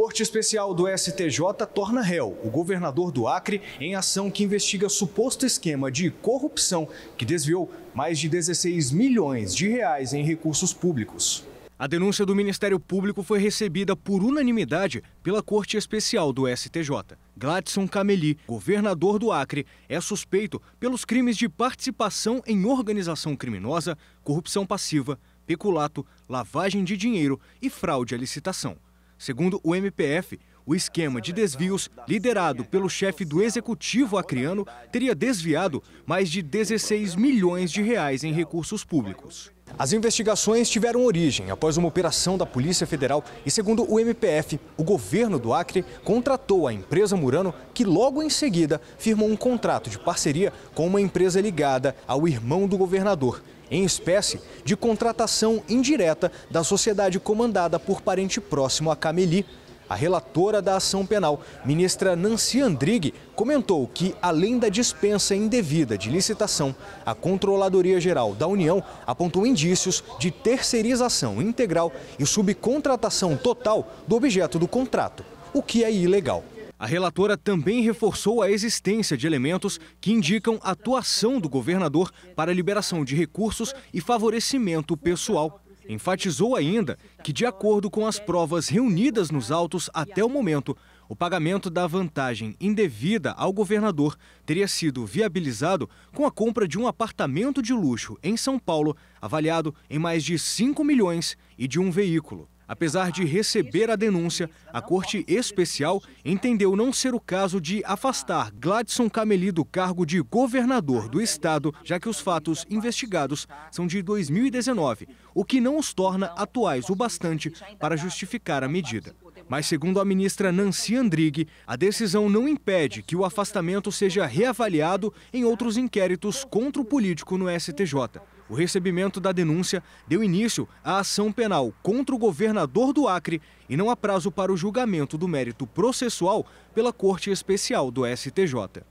Corte Especial do STJ torna réu o governador do Acre em ação que investiga suposto esquema de corrupção que desviou mais de 16 milhões de reais em recursos públicos. A denúncia do Ministério Público foi recebida por unanimidade pela Corte Especial do STJ. Gladson Cameli, governador do Acre, é suspeito pelos crimes de participação em organização criminosa, corrupção passiva, peculato, lavagem de dinheiro e fraude à licitação. Segundo o MPF, o esquema de desvios, liderado pelo chefe do executivo acriano, teria desviado mais de 16 milhões de reais em recursos públicos. As investigações tiveram origem após uma operação da Polícia Federal e, segundo o MPF, o governo do Acre contratou a empresa Murano, que logo em seguida firmou um contrato de parceria com uma empresa ligada ao irmão do governador, em espécie de contratação indireta da sociedade comandada por parente próximo a Cameli, a relatora da ação penal, ministra Nancy Andrighi, comentou que, além da dispensa indevida de licitação, a Controladoria Geral da União apontou indícios de terceirização integral e subcontratação total do objeto do contrato, o que é ilegal. A relatora também reforçou a existência de elementos que indicam atuação do governador para liberação de recursos e favorecimento pessoal. Enfatizou ainda que, de acordo com as provas reunidas nos autos até o momento, o pagamento da vantagem indevida ao governador teria sido viabilizado com a compra de um apartamento de luxo em São Paulo, avaliado em mais de 5 milhões, e de um veículo. Apesar de receber a denúncia, a Corte Especial entendeu não ser o caso de afastar Gladson Cameli do cargo de governador do estado, já que os fatos investigados são de 2019, o que não os torna atuais o bastante bastante para tá justificar a medida. Mas, né? segundo a ministra Nancy Andrighi, a decisão não impede que o afastamento seja reavaliado em outros inquéritos contra o político no STJ. O recebimento da denúncia deu início à ação penal contra o governador do Acre e não há prazo para o julgamento do mérito processual pela Corte Especial do STJ.